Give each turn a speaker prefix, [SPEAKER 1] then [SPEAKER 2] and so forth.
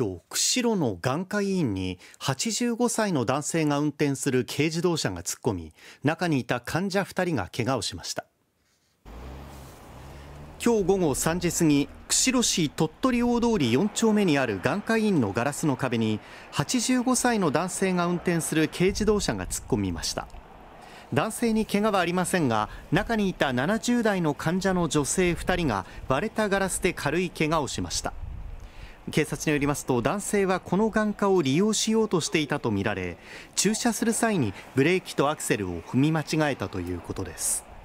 [SPEAKER 1] 京釧路の眼科医院に85歳の男性が運転する軽自動車が突っ込み中にいた患者2人が怪我をしました今日午後3時過ぎ釧路市鳥取大通り4丁目にある眼科医院のガラスの壁に85歳の男性が運転する軽自動車が突っ込みました男性に怪我はありませんが中にいた70代の患者の女性2人が割れたガラスで軽い怪我をしました警察によりますと男性はこの眼科を利用しようとしていたとみられ駐車する際にブレーキとアクセルを踏み間違えたということです